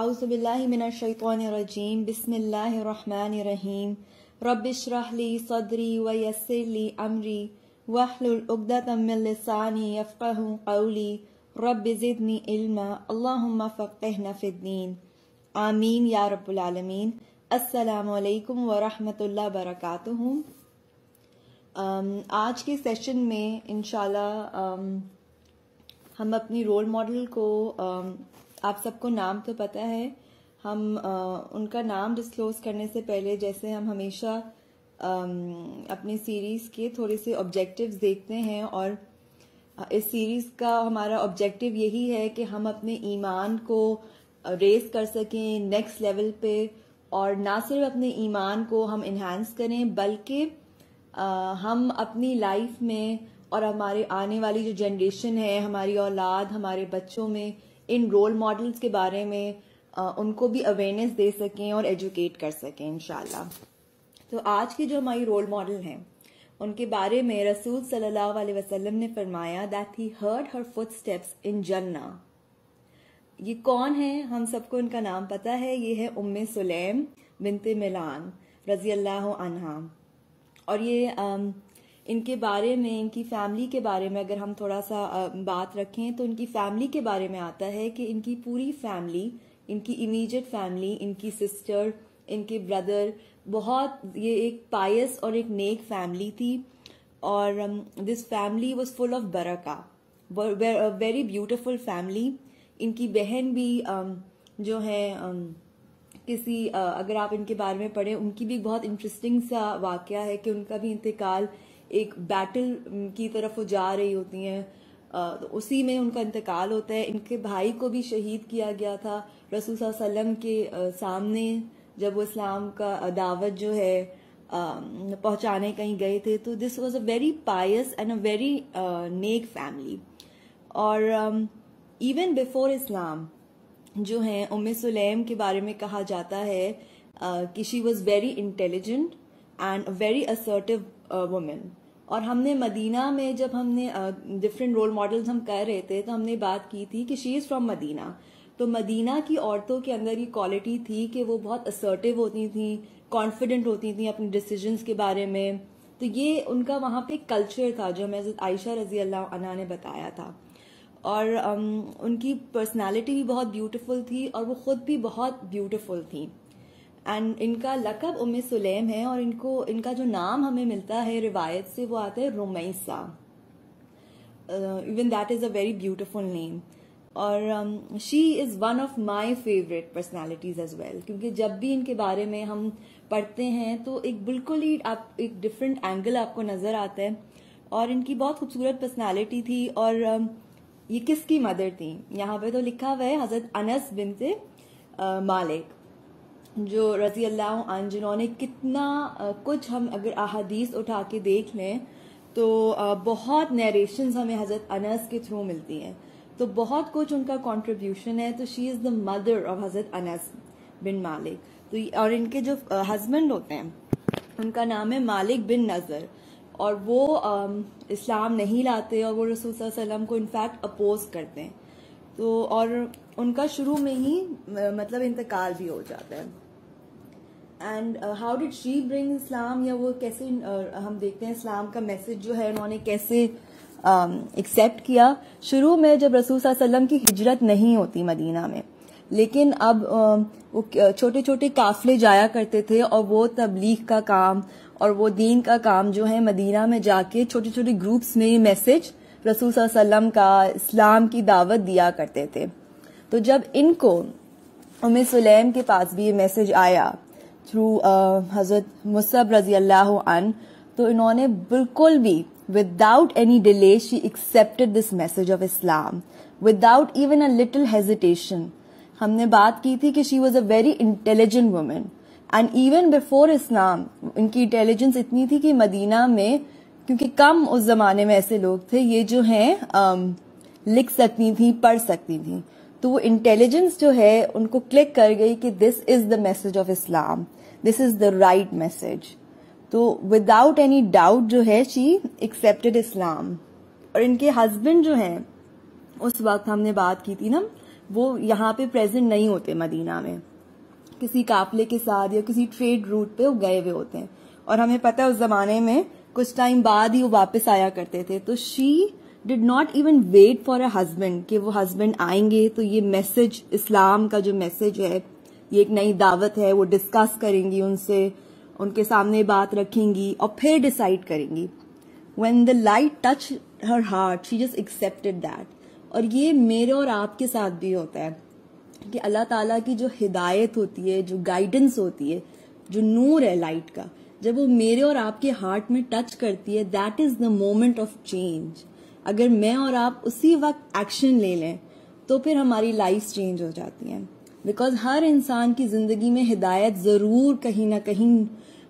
अउज़बिल्लिमिनशैतरजीम बिसमीम रबिशरहली सदरी वयसरली अमरी वहलुलदातमिलसानी अफ़क़ कौली रबिज़िदनी इल्मा अल्लाहुम्मा फ़क़्हना फ़िद्दीन आमीन या रब्बुल आलमीन अस्सलाम वालेकुम व रहमतुल्लाह बरकातुहू आज के सेशन में इंशाल्लाह um, हम अपनी रोल मॉडल को um, आप सबको नाम तो पता है हम आ, उनका नाम डिस्क्लोज करने से पहले जैसे हम हमेशा आ, अपनी सीरीज़ के थोड़े से ऑब्जेक्टिव्स देखते हैं और इस सीरीज़ का हमारा ऑब्जेक्टिव यही है कि हम अपने ईमान को रेस कर सकें नेक्स्ट लेवल पे और ना सिर्फ अपने ईमान को हम इन्हांस करें बल्कि हम अपनी लाइफ में और हमारे आने वाली जो जनरेशन है हमारी औलाद हमारे बच्चों में इन रोल मॉडल्स के बारे में उनको भी अवेयरनेस दे सकें और एजुकेट कर सकें इनशाला तो आज के जो हमारी रोल मॉडल हैं उनके बारे में रसूल सल्लल्लाहु अलैहि वसल्लम ने फरमाया that he heard her footsteps in जन्ना ये कौन है हम सबको इनका नाम पता है ये है उम्म सुलेम बिनते मिलान रजी अल्लाह अनहा और ये इनके बारे में इनकी फैमिली के बारे में अगर हम थोड़ा सा बात रखें तो इनकी फैमिली के बारे में आता है कि इनकी पूरी फैमिली इनकी इमीजिएट फैमिली इनकी सिस्टर इनके ब्रदर बहुत ये एक पायस और एक नेक फैमिली थी और this family was full of बरका वेरी ब्यूटिफुल फैमिली इनकी बहन भी um, जो है um, किसी uh, अगर आप इनके बारे में पढ़ें उनकी भी बहुत इंटरेस्टिंग सा वाक़ है कि उनका भी इंतकाल एक बैटल की तरफ वो जा रही होती हैं तो उसी में उनका इंतकाल होता है इनके भाई को भी शहीद किया गया था रसूल सल्लम के सामने जब वो इस्लाम का दावत जो है पहुंचाने कहीं गए थे तो this was a very pious and a very नेक फैमिली और इवन बिफोर इस्लाम जो है उम सुलेम के बारे में कहा जाता है कि she was very intelligent and very assertive women और हमने मदीना में जब हमने डिफरेंट रोल मॉडल्स हम कर रहे थे तो हमने बात की थी कि शी इज़ फ्रॉम मदीना तो मदीना की औरतों के अंदर ये क्वालिटी थी कि वो बहुत असर्टिव होती थी कॉन्फिडेंट होती थी अपने डिसीजंस के बारे में तो ये उनका वहाँ पे कल्चर था जो हमें आयशा रजी अल्लाह अना ने बताया था और उनकी पर्सनालिटी भी बहुत ब्यूटीफुल थी और वो ख़ुद भी बहुत ब्यूटीफुल थी एंड इनका लकब उम सुलेम है और इनको इनका जो नाम हमें मिलता है रिवायत से वो आता है Romaisa even that is a very beautiful name और she is one of my favourite personalities as well क्योंकि जब भी इनके बारे में हम पढ़ते हैं तो एक बिल्कुल ही आप एक डिफरेंट एंगल आपको नज़र आता है और इनकी बहुत खूबसूरत पर्सनैलिटी थी और um, ये किसकी मदर थी यहाँ पे तो लिखा हुआ है हज़रत अनस बिन से uh, मालिक जो रजी अल्लाह आन जिन्होंने कितना कुछ हम अगर अहादीस उठा के देख लें तो बहुत नरेशन हमें हज़रत अनस के थ्रू मिलती हैं तो बहुत कुछ उनका कॉन्ट्रीब्यूशन है तो she is the mother of हज़रत अनस बिन मालिक तो और इनके जो हस्बैंड होते हैं उनका नाम है मालिक बिन नज़र और वो इस्लाम नहीं लाते और वो रसूल सल्लम को इनफैक्ट अपोज करते हैं तो और उनका शुरू में ही मतलब इंतकाल भी हो जाता है and how did she bring Islam या वो कैसे uh, हम देखते हैं इस्लाम का मैसेज जो है उन्होंने कैसे एक्सेप्ट um, किया शुरू में जब रसूल सल्लम की हिजरत नहीं होती मदीना में लेकिन अब uh, वो छोटे छोटे काफले जाया करते थे और वो तबलीग का काम और वो दीन का काम जो है मदीना में जाके छोटे छोटे ग्रुप्स में मैसेज रसूल सल्लम का इस्लाम की दावत दिया करते थे तो जब इनको उम सुलेम के पास भी ये मैसेज आया थ्रू हज़रत मुसब रजी अल्लाह अन तो इन्होंने बिल्कुल भी without any delay she accepted this message of Islam without even a little hesitation हमने बात की थी कि she was a very intelligent women and even before Islam इनकी इंटेलिजेंस इतनी थी कि मदीना में क्योंकि कम उस जमाने में ऐसे लोग थे ये जो um, लिख सकती थी पढ़ सकती थी तो वो इंटेलिजेंस जो है उनको क्लिक कर गई कि this is the message of Islam this is the right message तो विदाउट एनी डाउट जो है शी एक्सेप्टेड इस्लाम और इनके हस्बैंड जो हैं उस वक्त हमने बात की थी ना वो यहाँ पे प्रेजेंट नहीं होते मदीना में किसी काफले के साथ या किसी ट्रेड रूट पे वो गए हुए होते हैं और हमें पता है उस जमाने में कुछ टाइम बाद ही वो वापस आया करते थे तो she did not even wait for a husband कि वो हस्बैंड आएंगे तो ये मैसेज इस्लाम का जो मैसेज है ये एक नई दावत है वो डिस्कस करेंगी उनसे उनके सामने बात रखेंगी और फिर डिसाइड करेंगी when the light touch her heart she just accepted that और ये मेरे और आपके साथ भी होता है कि अल्लाह ताला की जो हिदायत होती है जो गाइडेंस होती है जो नूर है लाइट का जब वो मेरे और आपके हार्ट में टच करती है that is the moment of change अगर मैं और आप उसी वक्त एक्शन ले लें तो फिर हमारी लाइफ चेंज हो जाती हैं बिकॉज हर इंसान की ज़िंदगी में हिदायत ज़रूर कहीं ना कहीं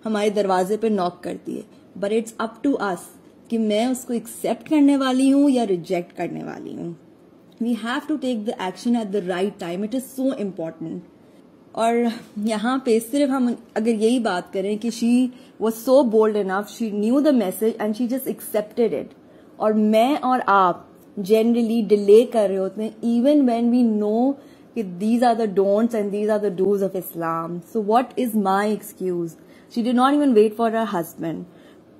हमारे दरवाजे पर नॉक करती है but it's up to us कि मैं उसको एक्सेप्ट करने वाली हूँ या रिजेक्ट करने वाली हूँ we have to take the action at the right time it is so important और यहाँ पे सिर्फ हम अगर यही बात करें कि she was so bold enough she knew the message and she just accepted it और मैं और आप जनरली डिले कर रहे होते हैं इवन वेन वी नो कि these are the don'ts and these are the dos of Islam so what is my excuse she did not even wait for her husband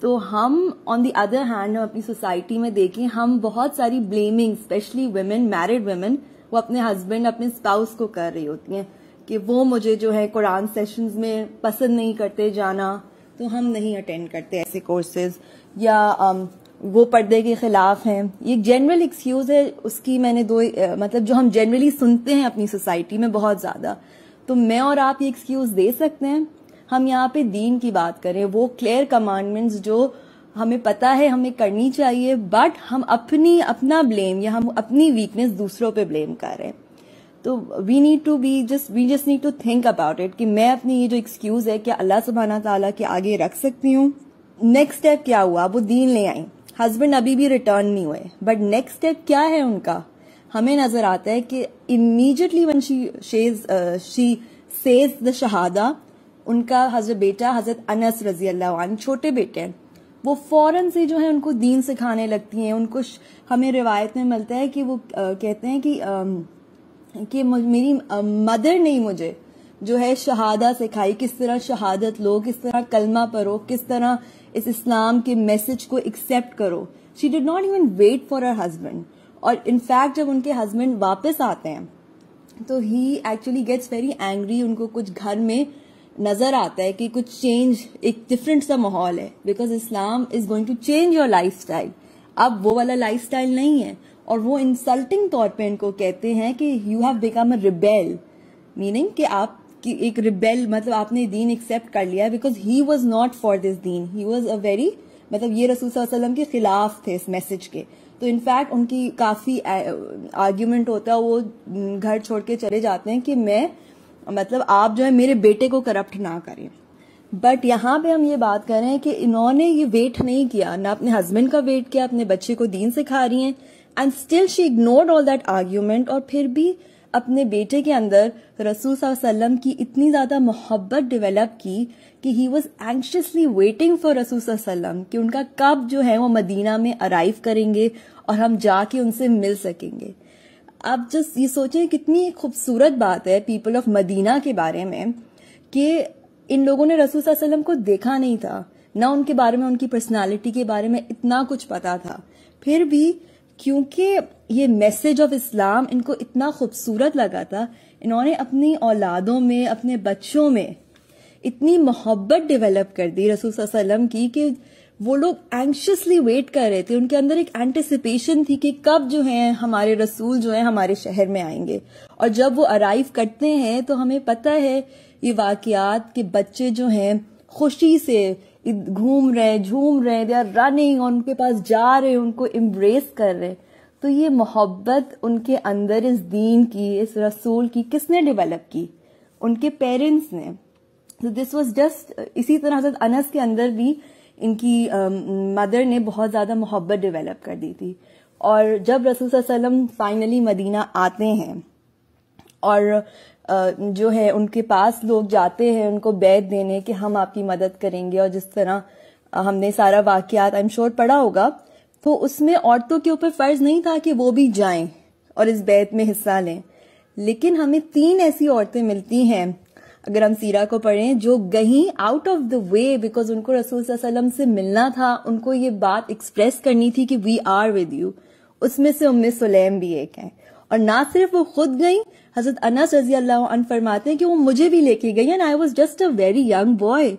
तो हम ऑन दी अदर हैंड हम अपनी society में देखें हम बहुत सारी blaming especially women married women वो अपने हस्बैंड अपने स्पाउस को कर रही होती हैं कि वो मुझे जो है कुरान सेशंस में पसंद नहीं करते जाना तो हम नहीं अटेंड करते ऐसे कोर्सेज या um, वो पर्दे के खिलाफ हैं ये जनरल एक्सक्यूज है उसकी मैंने दो मतलब जो हम जनरली सुनते हैं अपनी सोसाइटी में बहुत ज़्यादा तो मैं और आप ये एक्सक्यूज दे सकते हैं हम यहाँ पे दीन की बात करें वो क्लियर कमांडमेंट्स जो हमें पता है हमें करनी चाहिए बट हम अपनी अपना ब्लेम या हम अपनी वीकनेस दूसरों पे ब्लेम कर रहे हैं तो we need to be just we just need to think about it कि मैं अपनी ये जो एक्सक्यूज है क्या अल्लाह सुबहाना तला के आगे रख सकती हूँ नेक्स्ट स्टेप क्या हुआ वो दीन ले आई हस्बैंड अभी भी रिटर्न नहीं हुए बट नेक्स्ट स्टेप क्या है उनका हमें नजर आता है कि immediately when she she's she says the शहादा उनका हजरत बेटा हजरत अनस रजी अल्लाह छोटे बेटे हैं वो फौरन से जो है उनको दीन सिखाने लगती हैं उनको हमें रिवायत में मिलता है कि वो आ, uh, कहते हैं कि आ, um, कि मेरी आ, uh, मदर ने मुझे जो है शहादा सिखाई किस तरह शहादत लो किस तरह कलमा पढ़ो किस तरह इस इस्लाम के मैसेज को एक्सेप्ट करो she did not even wait for her husband और इनफैक्ट जब उनके हस्बैंड वापस आते हैं तो he actually gets very angry उनको कुछ घर में नजर आता है कि कुछ चेंज एक डिफरेंट सा माहौल है because Islam is going to change your life style अब वो वाला लाइफ स्टाइल नहीं है और वो इंसल्टिंग तौर पे इनको कहते हैं कि you have become a rebel meaning कि आप कि एक रिबेल मतलब आपने दीन एक्सेप्ट कर लिया because he was not for this दीन ही वॉज अ वेरी मतलब ये रसूल वसलम के खिलाफ थे इस मैसेज के तो इनफैक्ट उनकी काफ़ी आर्ग्यूमेंट होता है वो घर छोड़ के चले जाते हैं कि मैं मतलब आप जो है मेरे बेटे को करप्ट ना करें बट यहाँ पे हम ये बात कर रहे हैं कि इन्होंने ये वेट नहीं किया ना अपने हस्बैंड का वेट किया अपने बच्चे को दीन सिखा रही हैं and still she ignored all that argument और फिर भी अपने बेटे के अंदर रसूल वसल्लम की इतनी ज़्यादा मोहब्बत डेवलप की कि he was anxiously waiting for रसूल सल्लम कि उनका कब जो है वो मदीना में अराइव करेंगे और हम जाके उनसे मिल सकेंगे अब जो ये सोचें कितनी खूबसूरत बात है पीपल ऑफ मदीना के बारे में कि इन लोगों ने रसूल को देखा नहीं था ना उनके बारे में उनकी पर्सनालिटी के बारे में इतना कुछ पता था फिर भी क्योंकि ये मैसेज ऑफ इस्लाम इनको इतना खूबसूरत लगा था इन्होंने अपनी औलादों में अपने बच्चों में इतनी मोहब्बत डेवलप कर दी रसूल वसलम की कि वो लोग एंक्शसली वेट कर रहे थे उनके अंदर एक एंटिसिपेशन थी कि कब जो है हमारे रसूल जो है हमारे शहर में आएंगे और जब वो अराइव करते हैं तो हमें पता है ये वाकियात के बच्चे जो हैं खुशी से घूम रहे हैं झूम रहे हैं दे आर रनिंग और उनके पास जा रहे हैं उनको एम्ब्रेस कर रहे हैं तो ये मोहब्बत उनके अंदर इस दीन की इस रसूल की किसने डेवलप की उनके पेरेंट्स ने तो दिस वॉज जस्ट इसी तरह से अनस के अंदर भी इनकी मदर ने बहुत ज़्यादा मोहब्बत डेवलप कर दी थी और जब रसूल वसल्लम फाइनली मदीना आते हैं और जो है उनके पास लोग जाते हैं उनको बैत देने कि हम आपकी मदद करेंगे और जिस तरह हमने सारा वाकयात आई एम श्योर पढ़ा होगा तो उसमें औरतों के ऊपर फर्ज नहीं था कि वो भी जाएं और इस बैत में हिस्सा लें लेकिन हमें तीन ऐसी औरतें मिलती हैं अगर हम सीरा को पढ़ें जो गहीं out of the way because उनको रसूल सल्लम से मिलना था उनको ये बात एक्सप्रेस करनी थी कि वी आर विद यू उसमें से उम्म सुलेम भी एक है और ना सिर्फ वो खुद गई हजरत अनस रजी अल्लाह फरमाते हैं कि वो मुझे भी लेके गई and I was just a very young boy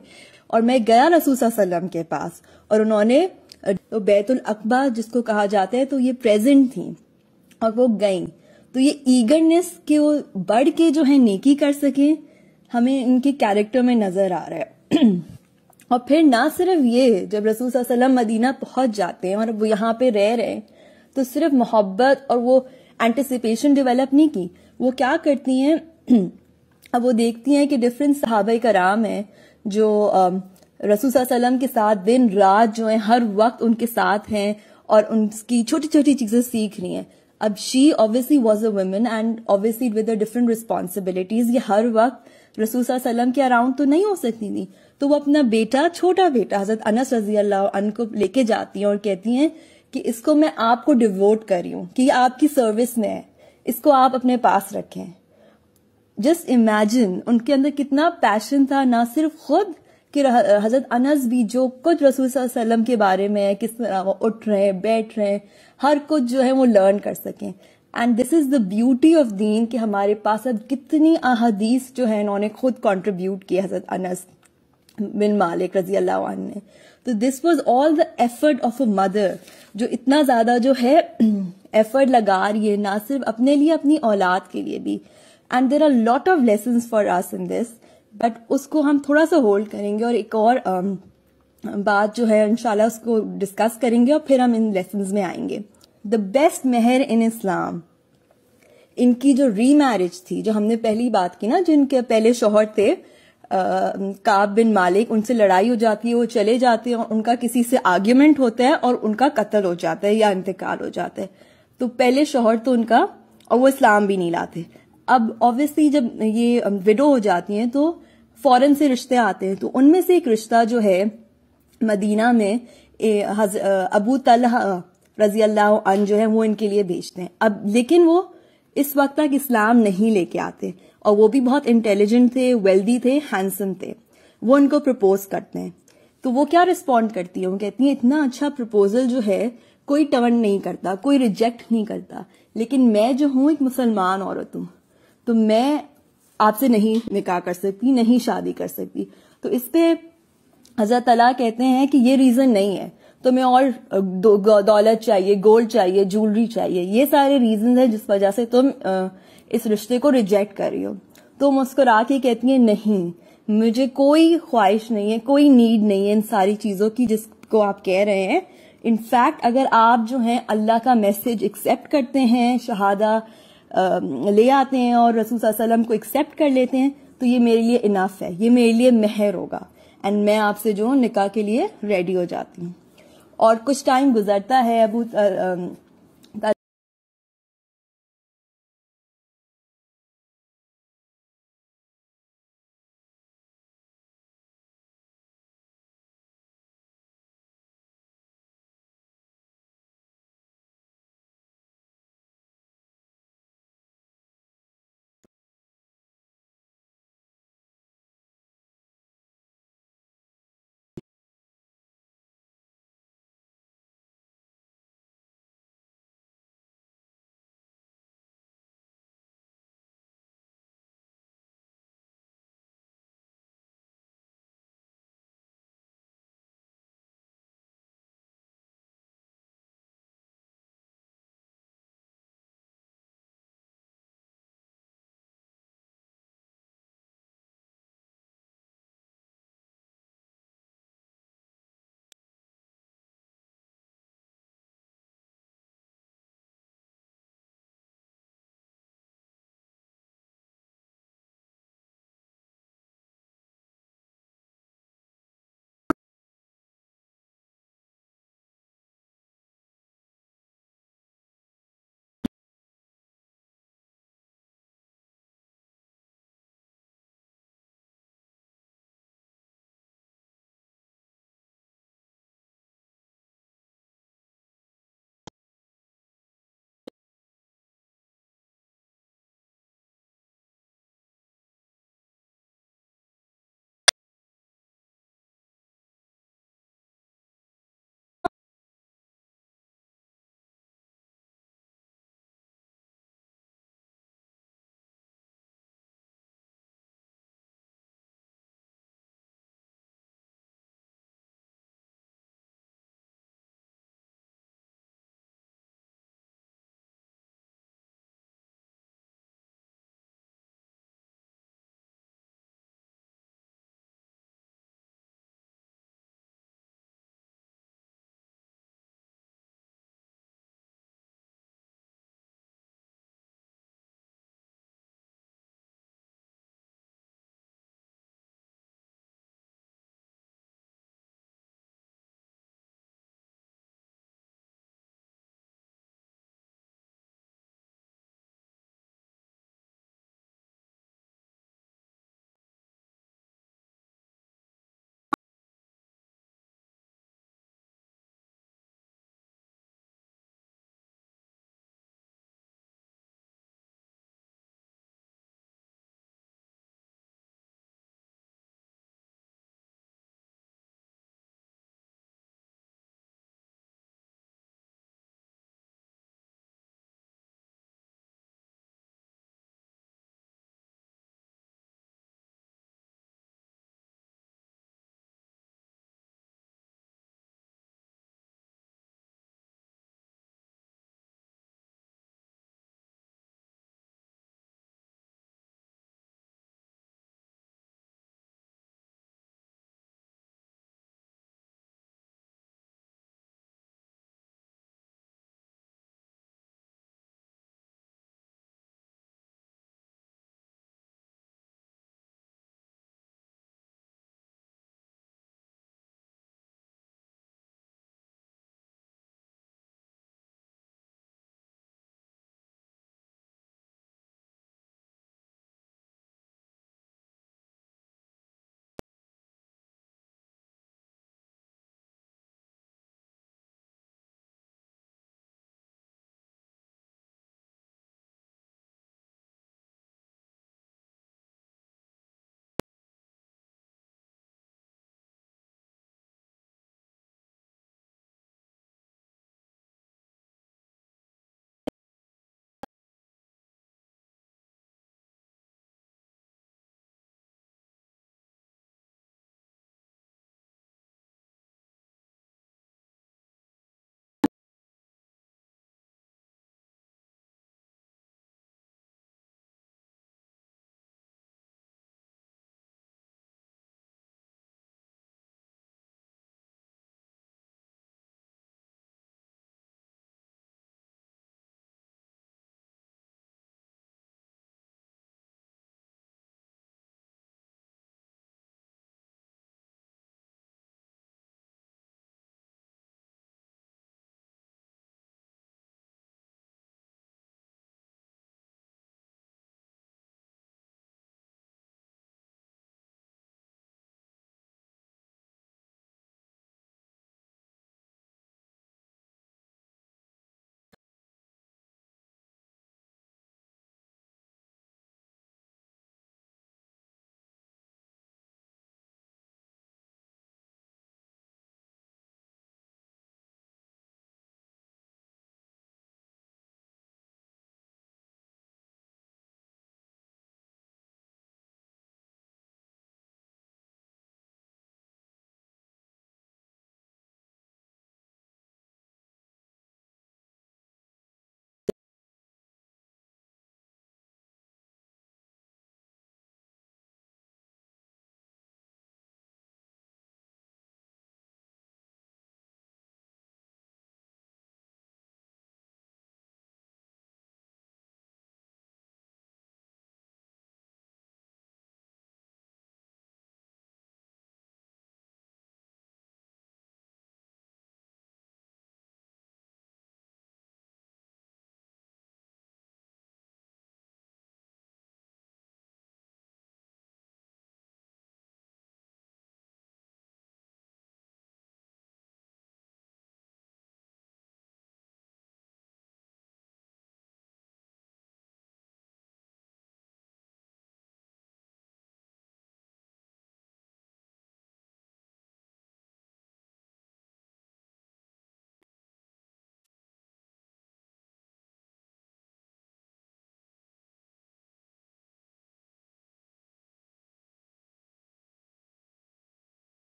और मैं गया रसूल वसलम के पास और उन्होंने तो बैतुल अकबा जिसको कहा जाता है तो ये प्रेजेंट थी और वो गई तो ये ईगरनेस के वो बढ़ के जो है नेकी कर सके हमें इनके कैरेक्टर में नजर आ रहा है और फिर ना सिर्फ ये जब रसूल मदीना पहुंच जाते हैं और वो यहाँ पे रह रहे हैं तो सिर्फ मोहब्बत और वो एंटिसिपेशन डेवलप नहीं की वो क्या करती हैं अब वो देखती हैं कि डिफरेंट का कराम है जो रसूल वसलम के साथ दिन रात जो है हर वक्त उनके साथ हैं और उनकी छोटी छोटी चीज़ें सीख रही हैं अब she obviously was a woman and obviously with different responsibilities ये हर वक्त रसूल सल्लम के अराउंड तो नहीं हो सकती थी तो वो अपना बेटा छोटा बेटा हजरत अनस रजी अल्लाह को लेके जाती हैं और कहती हैं कि इसको मैं आपको डिवोट कर रही हूं कि आपकी सर्विस में है इसको आप अपने पास रखें जस्ट इमेजिन उनके अंदर कितना पैशन था ना सिर्फ खुद कि हजरत अनस भी जो कुछ रसूल सल्लम के बारे में किस तरह वो उठ रहे हैं बैठ रहे हैं हर कुछ जो है वो लर्न कर सकें and this is the beauty of दीन कि हमारे पास अब कितनी अहदीस जो है उन्होंने खुद कंट्रीब्यूट किया हजरत अनस बिन मालिक रजी अल्लाह ने तो this was all the effort of a mother जो इतना ज्यादा जो है एफर्ट लगा रही है ना सिर्फ अपने लिए अपनी औलाद के लिए भी and there are lot of lesson for us in this but उसको हम थोड़ा सा होल्ड करेंगे और एक और um, बात जो है इनशाला उसको डिस्कस करेंगे और फिर हम इन लेसन में आएंगे द बेस्ट मेहर इन इस्लाम इनकी जो रीमैरिज थी जो हमने पहली बात की ना जो इनके पहले शोहर थे काब बिन मालिक उनसे लड़ाई हो जाती है वो चले जाते हैं और उनका किसी से आर्ग्यूमेंट होता है और उनका कत्ल हो जाता है या इंतकाल हो जाता है तो पहले शोहर तो उनका और वो इस्लाम भी नहीं लाते अब ऑब्वियसली जब ये विडो हो जाती हैं तो फॉरेन से रिश्ते आते हैं तो उनमें से एक रिश्ता जो है मदीना में ए, हज, अबू तलहा रजी अल्लाह अन जो है वो इनके लिए भेजते हैं अब लेकिन वो इस वक्त तक इस्लाम नहीं लेके आते और वो भी बहुत इंटेलिजेंट थे वेल्दी थे हैंडसम थे वो उनको प्रपोज करते हैं तो वो क्या रिस्पॉन्ड करती है वो कहती है इतना अच्छा प्रपोजल जो है कोई टर्न नहीं करता कोई रिजेक्ट नहीं करता लेकिन मैं जो हूं एक मुसलमान औरत हूं तो मैं आपसे नहीं निकाह कर सकती नहीं शादी कर सकती तो इस पे हजरत अला कहते हैं कि ये रीजन नहीं है तो मैं और दौलत चाहिए गोल्ड चाहिए ज्वेलरी चाहिए ये सारे रीजन है जिस वजह से तुम तो इस रिश्ते को रिजेक्ट कर रही हो तो मुस्कुरा के कहती है नहीं मुझे कोई ख्वाहिश नहीं है कोई नीड नहीं है इन सारी चीजों की जिसको आप कह रहे हैं इनफैक्ट अगर आप जो हैं अल्लाह का मैसेज एक्सेप्ट करते हैं शहादा ले आते हैं और रसूल सल्लम को एक्सेप्ट कर लेते हैं तो ये मेरे लिए इनाफ है ये मेरे लिए महर होगा एंड मैं आपसे जो निकाह के लिए रेडी हो जाती हूँ और कुछ टाइम गुजरता है अबू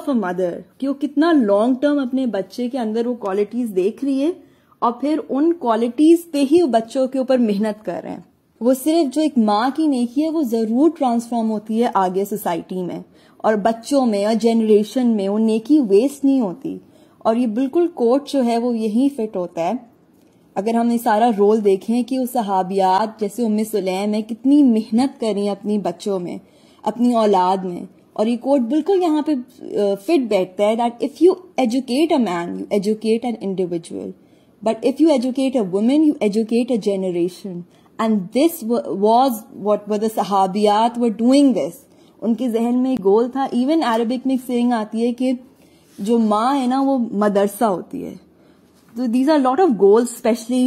ऑफ अ मदर कि वो कितना लॉन्ग टर्म अपने बच्चे के अंदर वो क्वालिटीज देख रही है और फिर उन क्वालिटीज पे ही बच्चों के ऊपर मेहनत कर रहे हैं वो सिर्फ जो एक माँ की नेकी है वो जरूर ट्रांसफॉर्म होती है आगे सोसाइटी में और बच्चों में और जेनरेशन में वो नेकी वेस्ट नहीं होती और ये बिल्कुल कोट जो है वो यही फिट होता है अगर हम ये सारा रोल देखें कि वो सहाबियात जैसे उम्म सुलैम है कितनी मेहनत करी अपनी बच्चों में अपनी औलाद में और ये कोट बिल्कुल यहाँ पे फिट बैठता है that if you educate a man you educate an individual but if you educate a woman you educate a generation and this was what were दहाबियात वर डूइंग दिस उनके जहन में एक गोल था इवन अरबिक में एक सेइंग आती है कि जो माँ है ना वो मदरसा होती है तो these are lot of goals especially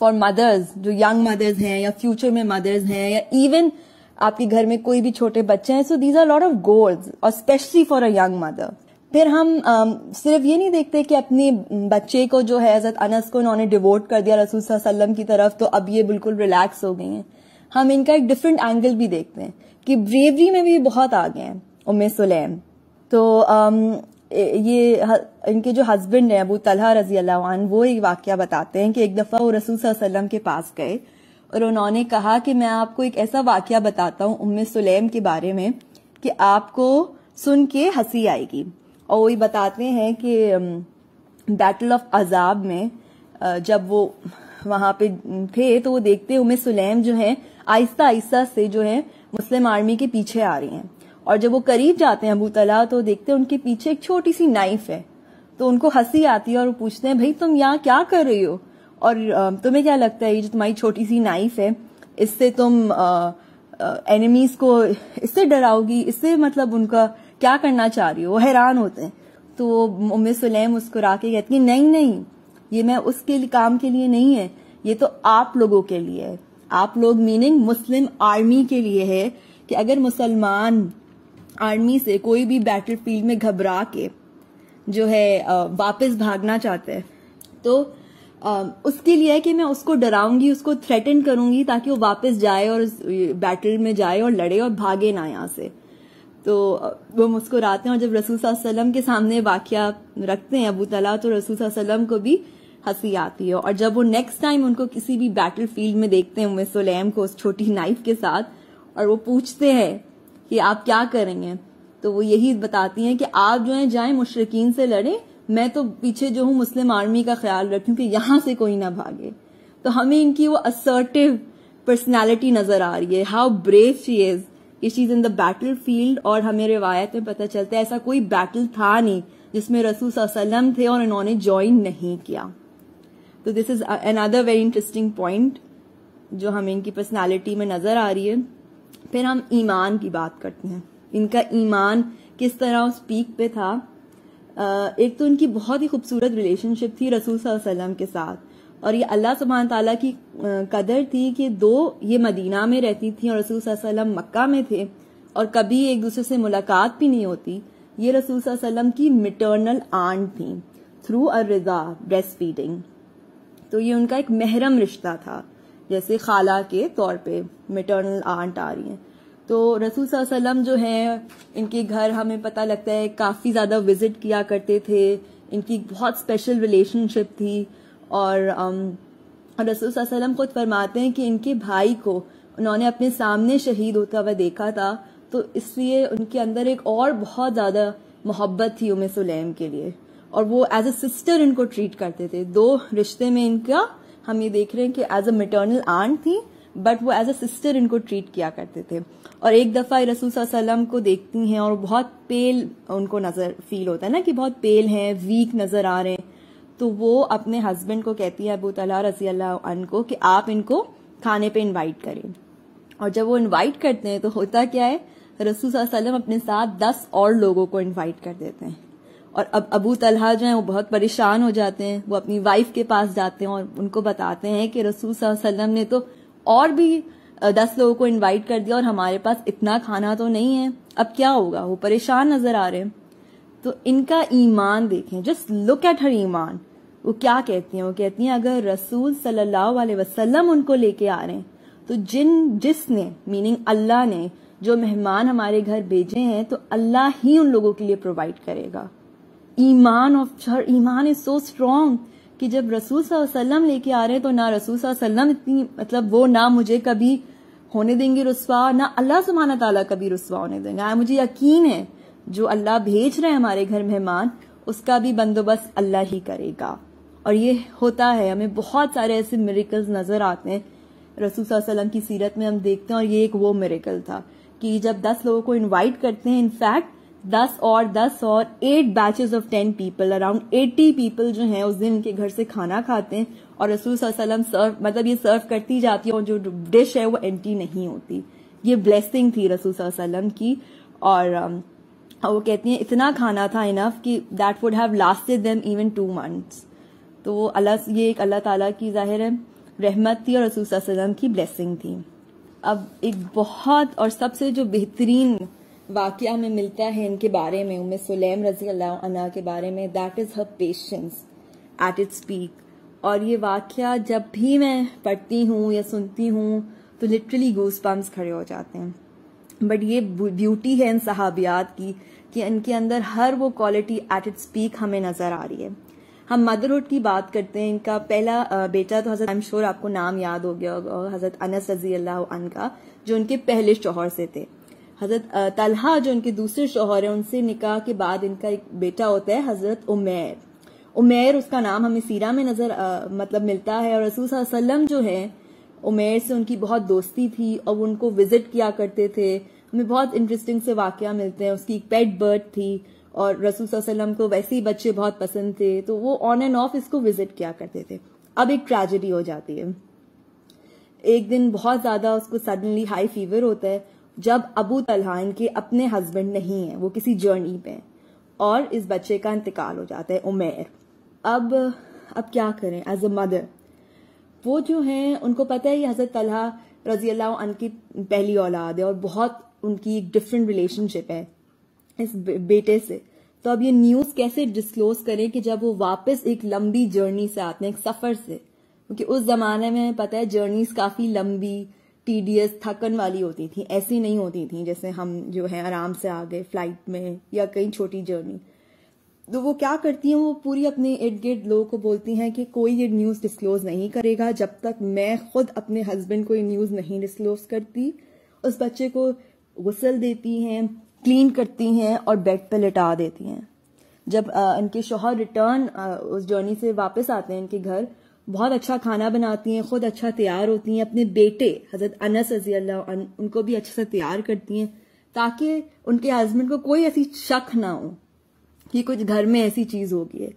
for mothers जो यंग मदर्स हैं या फ्यूचर में मदर्स हैं या इवन आपके घर में कोई भी छोटे बच्चे हैं so these are lot of goals और especially for a young mother फिर हम um, सिर्फ ये नहीं देखते कि अपने बच्चे को जो है हजरत अनस को इन्होंने डिवोट कर दिया रसूल वसल्लम की तरफ तो अब ये बिल्कुल रिलैक्स हो गई हैं हम इनका एक डिफरेंट एंगल भी देखते हैं कि ब्रेवरी में भी बहुत गए हैं उम्मे सुलेम तो um, ये इनके जो हस्बैंड हैं अबू तलहा रजी अल्लाह वो एक वाक्य बताते हैं कि एक दफ़ा वो रसूल वसल्लम के पास गए और उन्होंने कहा कि मैं आपको एक ऐसा वाक्य बताता हूँ उम्म सुलेम के बारे में कि आपको सुन के हंसी आएगी और वही बताते हैं कि बैटल ऑफ अजाब में जब वो वहां पे थे तो वो देखते उम्म सुलेम जो है आहिस्ता आहिस्ता से जो है मुस्लिम आर्मी के पीछे आ रही हैं और जब वो करीब जाते हैं अबू तला तो देखते हैं उनके पीछे एक छोटी सी नाइफ है तो उनको हंसी आती है और वो पूछते हैं भाई तुम यहाँ क्या कर रही हो और तुम्हें क्या लगता है ये जो तुम्हारी छोटी सी नाइफ है इससे तुम एनिमीज को इससे डराओगी इससे मतलब उनका क्या करना चाह रही हो वो हैरान होते हैं तो उम्म सुलेम मुस्कुरा के कहती है नहीं नहीं ये मैं उसके काम के लिए नहीं है ये तो आप लोगों के लिए है आप लोग मीनिंग मुस्लिम आर्मी के लिए है कि अगर मुसलमान आर्मी से कोई भी बैटल फील्ड में घबरा के जो है वापस भागना चाहते हैं तो उसके लिए है कि मैं उसको डराऊंगी उसको थ्रेटन करूंगी ताकि वो वापस जाए और बैटल में जाए और लड़े और भागे ना यहां से तो वो मुस्कुराते हैं और जब रसूल वसलम के सामने वाक्य रखते हैं अबू तला तो रसूल वसलम को भी हंसी आती है और जब वो नेक्स्ट टाइम उनको किसी भी बैटल फील्ड में देखते हैं उमेर सुलेम को उस छोटी नाइफ के साथ और वो पूछते हैं कि आप क्या करेंगे तो वो यही बताती हैं कि आप जो है जाएं मुशरकिन से लड़ें मैं तो पीछे जो हूं मुस्लिम आर्मी का ख्याल रखूं कि यहां से कोई ना भागे तो हमें इनकी वो असर्टिव पर्सनैलिटी नजर आ रही है हाउ ब्रेव शी इज कि चीज is in the battlefield और हमें रिवायत में पता चलता है ऐसा कोई बैटल था नहीं जिसमें रसूल वसलम थे और इन्होंने ज्वाइन नहीं किया तो this is another very interesting point जो हमें इनकी पर्सनैलिटी में नजर आ रही है फिर हम ईमान की बात करते हैं इनका ईमान किस तरह उस पीक पे था एक तो इनकी बहुत ही खूबसूरत रिलेशनशिप थी रसूल सल्लम के साथ और ये अल्लाह सुबहान तला की कदर थी कि दो ये मदीना में रहती थी और रसूल सल्लम मक्का में थे और कभी एक दूसरे से मुलाकात भी नहीं होती ये रसूल सल्लम की मिटर्नल आंट थी थ्रू अ रिजा ब्रेस्ट फीडिंग तो ये उनका एक महरम रिश्ता था जैसे खाला के तौर पे मिटर्नल आंट आ रही है तो रसूल वसल्लम जो है इनके घर हमें पता लगता है काफ़ी ज़्यादा विजिट किया करते थे इनकी बहुत स्पेशल रिलेशनशिप थी और um, रसूल वसल्लम खुद फरमाते हैं कि इनके भाई को उन्होंने अपने सामने शहीद होता हुआ देखा था तो इसलिए उनके अंदर एक और बहुत ज़्यादा मोहब्बत थी उमे सुलेम के लिए और वो एज अ सिस्टर इनको ट्रीट करते थे दो रिश्ते में इनका हम ये देख रहे हैं कि एज अ मटर्नल आंट थी बट वो एज अ सिस्टर इनको ट्रीट किया करते थे और एक दफ़ा रसूल सल्लम को देखती हैं और बहुत पेल उनको नज़र फील होता है ना कि बहुत पेल हैं वीक नज़र आ रहे हैं तो वो अपने हस्बैंड को कहती है अबू तला रसी अल्लाह को कि आप इनको खाने पे इनवाइट करें और जब वो इनवाइट करते हैं तो होता क्या है रसूल सल्लम अपने साथ दस और लोगों को इनवाइट कर देते हैं और अब अबू तलहा जो है वो बहुत परेशान हो जाते हैं वो अपनी वाइफ के पास जाते हैं और उनको बताते हैं कि रसूल सल्लम ने तो और भी दस लोगों को इनवाइट कर दिया और हमारे पास इतना खाना तो नहीं है अब क्या होगा वो परेशान नजर आ रहे हैं तो इनका ईमान देखें जस्ट लुक एट हर ईमान वो क्या कहती हैं वो कहती हैं अगर रसूल सल्लल्लाहु अलैहि वसल्लम उनको लेके आ रहे हैं तो जिन जिसने मीनिंग अल्लाह ने जो मेहमान हमारे घर भेजे हैं तो अल्लाह ही उन लोगों के लिए प्रोवाइड करेगा ईमान ऑफ हर ईमान इज सो स्ट्रांग कि जब रसूल सल्लम लेके आ रहे हैं तो ना रसूल सल्लम इतनी मतलब वो ना मुझे कभी होने देंगे रसवा ना अल्लाह सुबहाना ताला कभी रसवा होने देंगे हाँ, मुझे यकीन है जो अल्लाह भेज रहे हैं हमारे घर मेहमान उसका भी बंदोबस्त अल्लाह ही करेगा और ये होता है हमें बहुत सारे ऐसे मेरिकल्स नजर आते हैं रसूल सल्लम की सीरत में हम देखते हैं और ये एक वो मेरिकल था कि जब दस लोगों को इन्वाइट करते हैं इनफैक्ट दस और दस और eight batches of ten people around eighty people जो हैं उस दिन उनके घर से खाना खाते हैं और रसूल सल्लम सर्व मतलब ये सर्व करती जाती है और जो डिश है वो एंटी नहीं होती ये ब्लेसिंग थी रसूल सल्लम की um, और वो कहती हैं इतना खाना था इनफ कि that would have lasted them even two months तो अल्लाह ये एक अल्लाह ताला की जाहिर है रहमत थी और रसूल सल्लम की ब्लेसिंग थी अब एक बहुत और सबसे जो बेहतरीन वाकया में मिलता है इनके बारे में उम सुलेम रजी अल्लाह के बारे में that is her patience at its peak और ये वाकया जब भी मैं पढ़ती हूँ या सुनती हूँ तो लिटरली गोस पम्स खड़े हो जाते हैं बट ये ब्यूटी है इन सहाबियात की कि इनके अंदर हर वो क्वालिटी एट इट्स पीक हमें नज़र आ रही है हम मदरहुड की बात करते हैं इनका पहला बेटा तो हजरत आई एम श्योर आपको नाम याद हो गया होगा हजरत अनस रजी अल्लाह का जो उनके पहले शोहर से थे हजरत तलहा जो इनके दूसरे शोहर हैं उनसे निकाह के बाद इनका एक बेटा होता है हजरत उमेर उमेर उसका नाम हमें सीरा में नजर आ, मतलब मिलता है और रसूल सल्लम जो है उमेर से उनकी बहुत दोस्ती थी और वो उनको विजिट किया करते थे हमें बहुत इंटरेस्टिंग से वाक्य मिलते हैं उसकी एक पेट बर्थ थी और रसूल सल्लम को वैसे ही बच्चे बहुत पसंद थे तो वो ऑन एंड ऑफ इसको विजिट किया करते थे अब एक ट्रेजेडी हो जाती है एक दिन बहुत ज्यादा उसको सडनली हाई फीवर होता है जब अबू तलहा इनके अपने हस्बैंड नहीं है वो किसी जर्नी पे और इस बच्चे का इंतकाल हो जाता है उमेर अब अब क्या करें एज अ मदर वो जो हैं उनको पता है ये हजरत तलहा रजी अल्लाह की पहली औलाद है और बहुत उनकी एक डिफरेंट रिलेशनशिप है इस बेटे से तो अब ये न्यूज कैसे डिस्क्लोज करें कि जब वो वापस एक लंबी जर्नी से आते हैं एक सफर से क्योंकि उस जमाने में पता है जर्नीज काफी लंबी टीडियस थकन वाली होती थी ऐसी नहीं होती थी जैसे हम जो है आराम से आ गए फ्लाइट में या कहीं छोटी जर्नी तो वो क्या करती हैं वो पूरी अपने इर्द गिर्द लोगों को बोलती हैं कि कोई ये न्यूज़ डिस्क्लोज नहीं करेगा जब तक मैं खुद अपने हस्बैंड को ये न्यूज़ नहीं डिस्क्लोज करती उस बच्चे को गुसल देती हैं क्लीन करती हैं और बेड पर लिटा देती हैं जब आ, इनके शोहर रिटर्न आ, उस जर्नी से वापस आते हैं इनके घर बहुत अच्छा खाना बनाती हैं खुद अच्छा तैयार होती हैं अपने बेटे हजरत अनस रजी अल्लाह उनको भी अच्छे से तैयार करती हैं ताकि उनके हस्बैंड को कोई ऐसी शक ना हो कि कुछ घर में ऐसी चीज होगी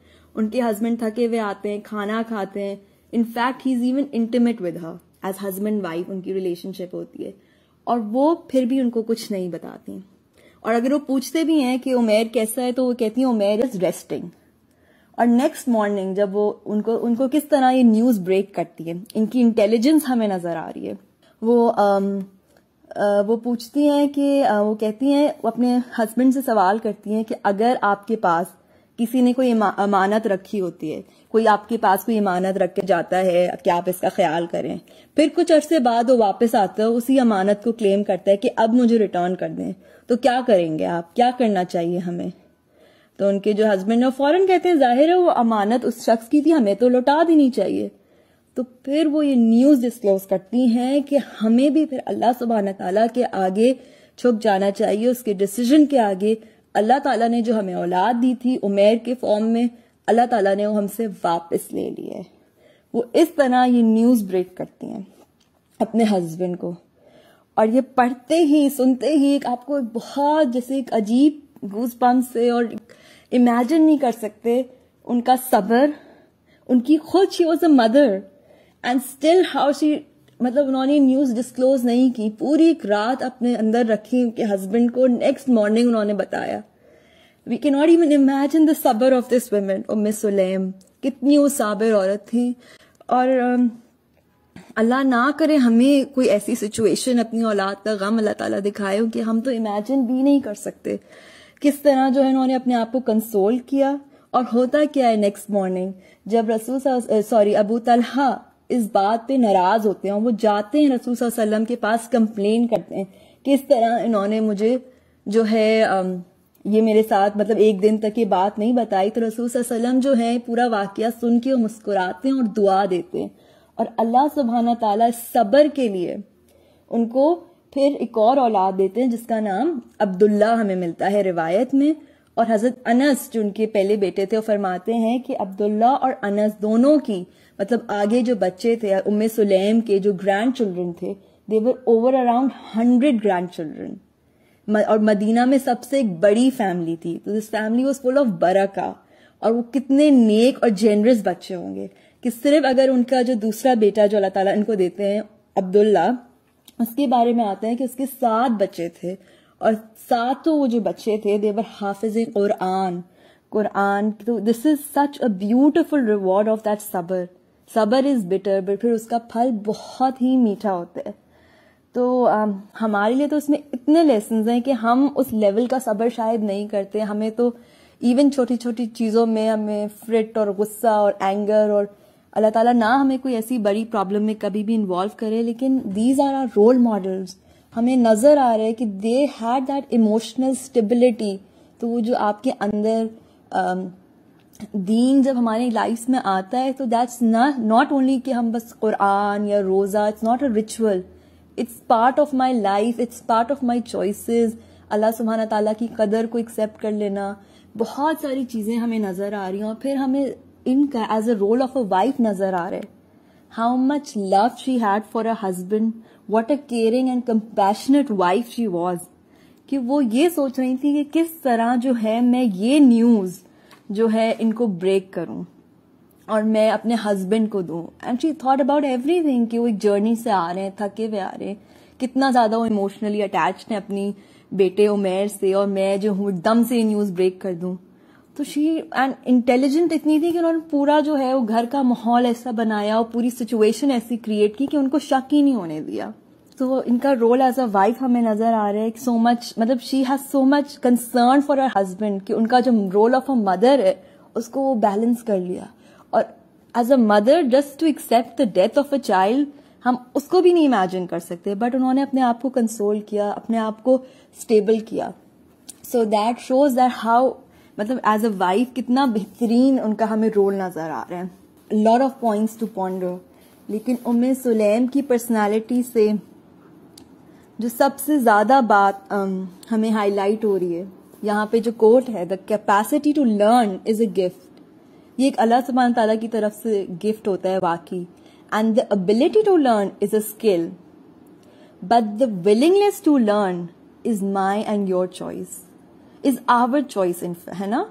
उनके हस्बैंड थके हुए आते हैं खाना खाते हैं in fact he is even intimate with her as husband wife उनकी रिलेशनशिप होती है और वो फिर भी उनको कुछ नहीं बताती और अगर वो पूछते भी हैं कि उमेर कैसा है तो वो कहती हैं उमेर इज रेस्टिंग और नेक्स्ट मॉर्निंग जब वो उनको उनको किस तरह ये न्यूज ब्रेक करती है इनकी इंटेलिजेंस हमें नजर आ रही है वो आम, um, आ, uh, वो पूछती हैं कि आ, uh, वो कहती हैं वो अपने हस्बैंड से सवाल करती हैं कि अगर आपके पास किसी ने कोई इमा, अमानत रखी होती है कोई आपके पास कोई इमानत रख के जाता है कि आप इसका ख्याल करें फिर कुछ अरसे बाद वो वापस आता है उसी अमानत को क्लेम करता है कि अब मुझे रिटर्न कर दें तो क्या करेंगे आप क्या करना चाहिए हमें तो उनके जो हस्बैंड है फौरन कहते हैं जाहिर है वो अमानत उस शख्स की थी हमें तो लौटा देनी चाहिए तो फिर वो ये न्यूज डिस्क्लोज करती हैं कि हमें भी फिर अल्लाह सुबहान तला के आगे छुप जाना चाहिए उसके डिसीजन के आगे अल्लाह तला ने जो हमें औलाद दी थी उमेर के फॉर्म में अल्लाह तला ने वो हमसे वापस ले लिया वो इस तरह ये न्यूज ब्रेक करती हैं अपने हस्बैंड को और ये पढ़ते ही सुनते ही एक आपको एक बहुत जैसे एक अजीब गूज से और इमेजिन नहीं कर सकते उनका सबर उनकी खुद she was a mother and still how she मतलब उन्होंने न्यूज डिस्क्लोज नहीं की पूरी एक रात अपने अंदर रखी उनके हस्बैंड को नेक्स्ट मॉर्निंग उन्होंने बताया we can not even imagine the सबर ऑफ दिस वेमेन और मिस उलेम कितनी वो साबिर औरत थी और um, अल्लाह ना करे हमें कोई ऐसी सिचुएशन अपनी औलाद का गम अल्लाह ताला दिखाए कि हम तो इमेजिन भी नहीं कर सकते किस तरह जो है उन्होंने अपने आप को कंसोल किया और होता क्या है नेक्स्ट मॉर्निंग जब रसूल सॉरी अबू तलहा इस बात पे नाराज होते हैं वो जाते हैं रसूल सल्लम के पास कंप्लेन करते हैं किस तरह इन्होंने मुझे जो है ये मेरे साथ मतलब एक दिन तक ये बात नहीं बताई तो रसूल सल्लम जो है पूरा वाक्य सुन के वो मुस्कुराते हैं और दुआ देते हैं और अल्लाह सुबहाना तला सबर के लिए उनको फिर एक और औलाद देते हैं जिसका नाम अब्दुल्ला हमें मिलता है रिवायत में और हजरत अनस जो उनके पहले बेटे थे वो फरमाते हैं कि अब्दुल्ला और अनस दोनों की मतलब आगे जो बच्चे थे उम सुलेम के जो ग्रैंड चिल्ड्रन थे there were over around hundred grandchildren और मदीना में सबसे एक बड़ी फैमिली थी तो this family was full of बरका और वो कितने नेक और जेनरस बच्चे होंगे कि सिर्फ अगर उनका जो दूसरा बेटा जो अल्लाह ताला इनको देते हैं अब्दुल्ला उसके बारे में आता है कि उसके सात बच्चे थे और तो वो जो बच्चे थे देवर हाफिज कुरआन कुरआन तो this is such a beautiful reward of that सबर सबर इज बिटर बट फिर उसका फल बहुत ही मीठा होता है तो आ, um, हमारे लिए तो उसमें इतने लेसन हैं कि हम उस लेवल का सबर शायद नहीं करते हमें तो इवन छोटी छोटी चीज़ों में हमें फ्रिट और गुस्सा और एंगर और अल्लाह ताला ना हमें कोई ऐसी बड़ी प्रॉब्लम में कभी भी इन्वॉल्व करे लेकिन these are are role models हमें नजर आ रहा है कि they had that emotional stability तो वो जो आपके अंदर um, दीन जब हमारी लाइफ में आता है तो दैट्स ना नॉट ओनली कि हम बस कुरान या रोज़ा it's not a ritual it's part of my life it's part of my choices अल्लाह सुबहाना तला की कदर को एक्सेप्ट कर लेना बहुत सारी चीज़ें हमें नज़र आ रही हैं और फिर हमें इनका as a role of a wife नजर आ रहा है how much love she had for a husband what a caring and compassionate wife she was कि वो ये सोच रही थी कि किस तरह जो है मैं ये न्यूज जो है इनको ब्रेक करूं और मैं अपने हस्बैंड को दूं and she thought about everything कि वो एक जर्नी से आ रहे हैं थके हुए आ रहे हैं कितना ज्यादा वो इमोशनली अटैच्ड है अपनी बेटे उमेर से और मैं जो हूं दम से न्यूज ब्रेक कर दूं तो शी एंड इंटेलिजेंट इतनी थी कि उन्होंने पूरा जो है वो घर का माहौल ऐसा बनाया और पूरी सिचुएशन ऐसी क्रिएट की कि उनको शक ही नहीं होने दिया तो इनका रोल एज अ वाइफ हमें नजर आ रहा है सो मच मतलब she has so much concern for her husband कि उनका जो रोल ऑफ अ मदर है उसको वो बैलेंस कर लिया और as a mother just to accept the death of a child हम उसको भी नहीं इमेजिन कर सकते बट उन्होंने अपने आप को कंसोल किया अपने आप को स्टेबल किया so that shows that how मतलब एज अ वाइफ कितना बेहतरीन उनका हमें रोल नजर आ रहा है lot of points to ponder लेकिन उम सुलेम की पर्सनालिटी से जो सबसे ज़्यादा बात um, हमें हाईलाइट हो रही है यहाँ पे जो कोर्ट है the capacity to learn is a gift ये एक अल्लाह सुबहान तला की तरफ से गिफ्ट होता है वाकई and the ability to learn is a skill but the willingness to learn is my and your choice is our choice है ना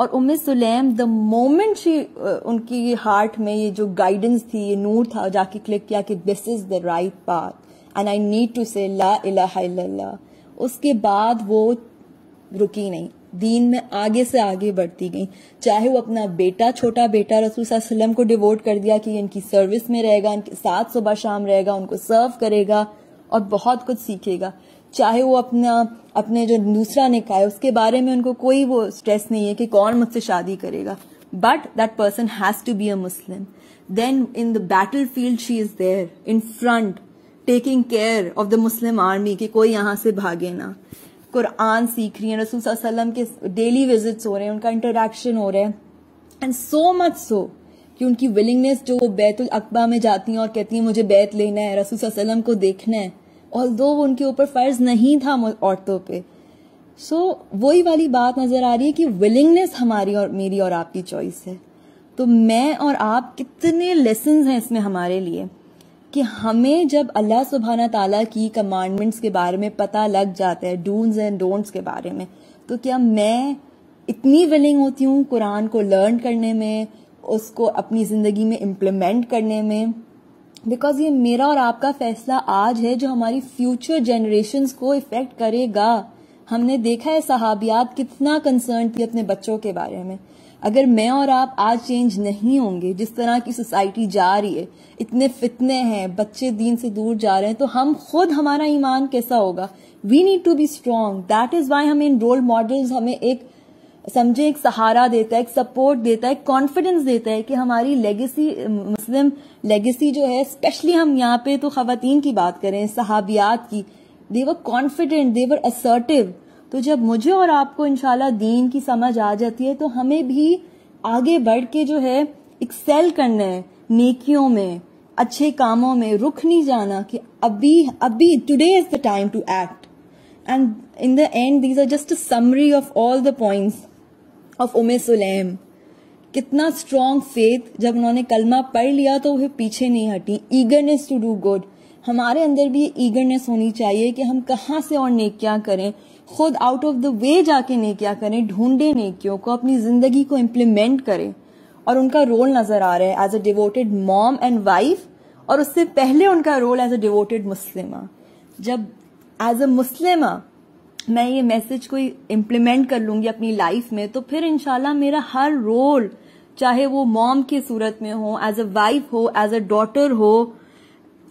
और उम्म सुलेम द मोमेंट शी उनकी हार्ट में ये जो गाइडेंस थी ये नूर था जाके क्लिक किया कि this is the right path and I need to say ला उसके बाद वो रुकी नहीं दीन में आगे से आगे बढ़ती गई चाहे वो अपना बेटा छोटा बेटा रसूल वसल्लम को डिवोट कर दिया कि इनकी सर्विस में रहेगा इनके साथ सुबह शाम रहेगा उनको सर्व करेगा और बहुत कुछ सीखेगा चाहे वो अपना अपने जो दूसरा निकाय उसके बारे में उनको कोई वो स्ट्रेस नहीं है कि कौन मुझसे शादी करेगा but that person has to be a Muslim then in the battlefield she is there in front taking care of the Muslim army कि कोई यहाँ से भागे ना कुरान सीख रही है रसूल वसल्लम के डेली विजिट्स हो रहे हैं उनका इंटरेक्शन हो रहा है एंड सो मच सो कि उनकी विलिंगनेस जो बैतुल अकबा में जाती हैं और कहती हैं मुझे बैत लेना है रसूल वसल्लम को देखना है ऑल दो उनके ऊपर फ़र्ज नहीं था औरतों पे सो so, वही वाली बात नज़र आ रही है कि विलिंगनेस हमारी और मेरी और आपकी चॉइस है तो मैं और आप कितने लेसन हैं इसमें हमारे लिए कि हमें जब अल्लाह सुबहाना ताला की कमांडमेंट्स के बारे में पता लग जाता है डूज एंड डोंट्स के बारे में तो क्या मैं इतनी विलिंग होती हूँ कुरान को लर्न करने में उसको अपनी ज़िंदगी में इम्प्लीमेंट करने में बिकॉज ये मेरा और आपका फैसला आज है जो हमारी फ्यूचर जनरेशन को इफेक्ट करेगा हमने देखा है सहाबियात कितना कंसर्न थी अपने बच्चों के बारे में अगर मैं और आप आज चेंज नहीं होंगे जिस तरह की सोसाइटी जा रही है इतने फितने हैं बच्चे दीन से दूर जा रहे हैं तो हम खुद हमारा ईमान कैसा होगा we need to be strong that is why हमें इन रोल मॉडल्स हमें एक समझे एक सहारा देता है एक सपोर्ट देता है कॉन्फिडेंस देता है कि हमारी लेगेसी मुस्लिम लेगेसी जो है स्पेशली हम यहाँ पे तो खातन की बात करें सहाबियात की देवर कॉन्फिडेंट देवर असर्टिव तो जब मुझे और आपको इनशाला दीन की समझ आ जाती है तो हमें भी आगे बढ़ के जो है एक्सेल करना है नेकियों में अच्छे कामों में रुक नहीं जाना कि अभी अभी today is the time to act and in the end these are just a summary of all the points of उमे सुलेम कितना स्ट्रांग फेथ जब उन्होंने कलमा पढ़ लिया तो वह पीछे नहीं हटी ईगरनेस टू डू गुड हमारे अंदर भी ईगरनेस होनी चाहिए कि हम कहाँ से और नेकिया करें खुद आउट ऑफ द वे जाके नेकिया करें ढूंढे नेकियों को अपनी जिंदगी को इम्प्लीमेंट करें और उनका रोल नजर आ रहा है as a devoted mom and wife और उससे पहले उनका रोल एज अ डिवोटेड मुस्लिमा जब एज अ मुस्लिमा मैं ये मैसेज को इम्प्लीमेंट कर लूंगी अपनी लाइफ में तो फिर इनशाला मेरा हर रोल चाहे वो मॉम की सूरत में हो एज अ वाइफ हो एज अ डॉटर हो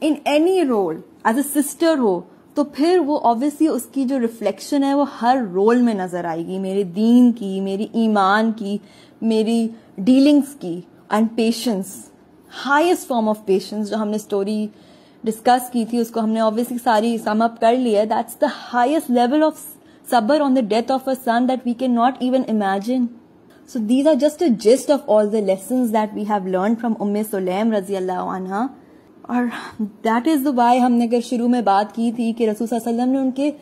in any role as a sister हो तो फिर वो ऑब्वियसली उसकी जो रिफ्लेक्शन है वो हर रोल में नजर आएगी मेरे दीन की मेरी ईमान की मेरी डीलिंग्स की and patience highest form of patience जो हमने स्टोरी डिस्कस की थी उसको हमने ऑब्वियसली सारी सम अप कर लिया that's the highest level of सबर on the death of a son that we can not even imagine so these are just a gist of all the lesson that we have learn from Umm Sulaim रजी अल्लाह और that is Y हमने अगर शुरू में बात की थी कि रसूल सल्लम ने उनके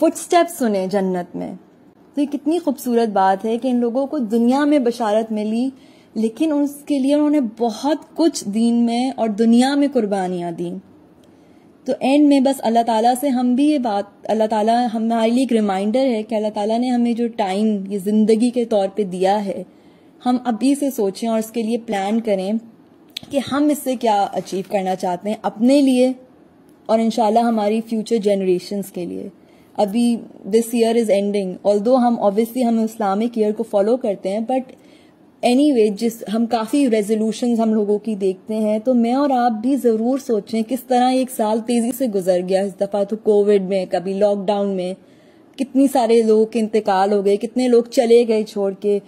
फुट सुने जन्नत में तो ये कितनी खूबसूरत बात है कि इन लोगों को दुनिया में बशारत मिली लेकिन उसके लिए उन्होंने बहुत कुछ दीन में और दुनिया में कुर्बानियाँ दी तो एंड में बस अल्लाह ताला से हम भी ये बात अल्लाह ताला हमारे लिए एक रिमाइंडर है कि अल्लाह ताला ने हमें जो टाइम ये ज़िंदगी के तौर पे दिया है हम अभी से सोचें और उसके लिए प्लान करें कि हम इससे क्या अचीव करना चाहते हैं अपने लिए और इन हमारी फ्यूचर जनरेशन के लिए अभी this year is ending all हम ऑब्वियसली हम इस्लामिक ईयर को फॉलो करते हैं बट एनी anyway, जिस हम काफ़ी रेजोल्यूशन हम लोगों की देखते हैं तो मैं और आप भी ज़रूर सोचें किस तरह एक साल तेज़ी से गुजर गया इस दफ़ा तो कोविड में कभी लॉकडाउन में कितनी सारे लोग के इंतकाल हो गए कितने लोग चले गए छोड़ के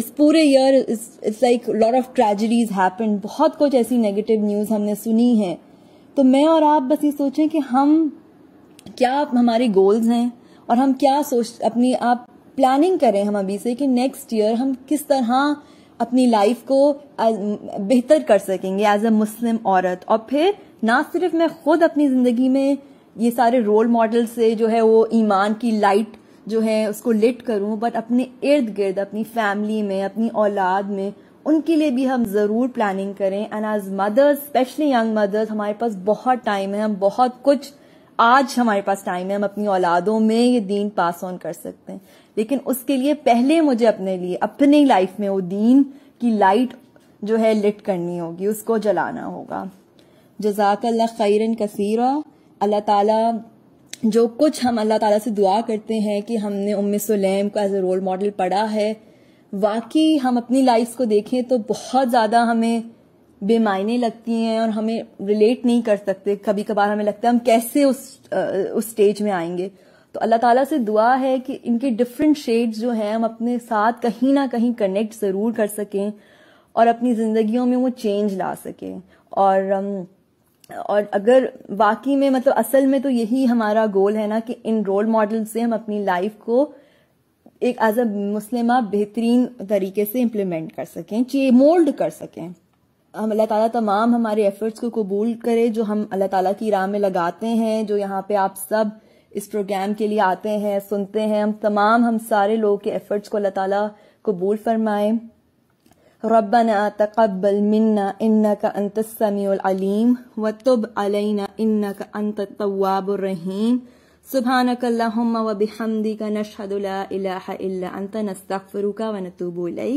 इस पूरे year it's like lot of tragedies happen बहुत कुछ ऐसी नेगेटिव न्यूज़ हमने सुनी है तो मैं और आप बस ये सोचें कि हम क्या हमारे गोल्स हैं और हम क्या सोच अपनी आप प्लानिंग करें हम अभी से कि नेक्स्ट ईयर हम किस तरह अपनी लाइफ को बेहतर कर सकेंगे एज अ मुस्लिम औरत और फिर ना सिर्फ मैं खुद अपनी जिंदगी में ये सारे रोल मॉडल से जो है वो ईमान की लाइट जो है उसको लिट करूं बट अपने इर्द गिर्द अपनी फैमिली में अपनी औलाद में उनके लिए भी हम ज़रूर प्लानिंग करें and as mothers especially young mothers हमारे पास बहुत टाइम है हम बहुत कुछ आज हमारे पास टाइम है हम अपनी औलादों में ये दीन पास ऑन कर सकते हैं लेकिन उसके लिए पहले मुझे अपने लिए अपनी लाइफ में वो दीन की लाइट जो है लिट करनी होगी उसको जलाना होगा जजाक अल्लाह खैरन कसीरा अल्लाह ताला जो कुछ हम अल्लाह ताला से दुआ करते हैं कि हमने उम सुलेम का एज ए रोल मॉडल पढ़ा है वाकई हम अपनी लाइफ को देखें तो बहुत ज़्यादा हमें बेमायने लगती हैं और हमें रिलेट नहीं कर सकते कभी कभार हमें लगता है हम कैसे उस उस स्टेज में आएंगे तो अल्लाह ताला से दुआ है कि इनके डिफरेंट शेड्स जो हैं हम अपने साथ कहीं ना कहीं कनेक्ट ज़रूर कर सकें और अपनी ज़िंदगियों में वो चेंज ला सकें और और अगर वाकई में मतलब असल में तो यही हमारा गोल है ना कि इन रोल मॉडल से हम अपनी लाइफ को एक एज अ मुस्लिमा बेहतरीन तरीके से इम्प्लीमेंट कर सकें मोल्ड कर सकें हम अल्लाह ताला तमाम हमारे एफर्ट्स को कबूल करे जो हम अल्लाह ताला की राह में लगाते हैं जो यहाँ पे आप सब इस प्रोग्राम के लिए आते हैं सुनते हैं हम तमाम हम सारे लोगों के एफर्ट्स को अल्लाह ताला कबूल फरमाए रबना तकबल मिन्ना इन्ना का अंत समीम व तुब अलना इन्ना का अंत तवाबरहीम सुबहान कल्लाम व बिहमदी का नशहदुल्ला अंत नस्तफ़रुका व नतूबुलई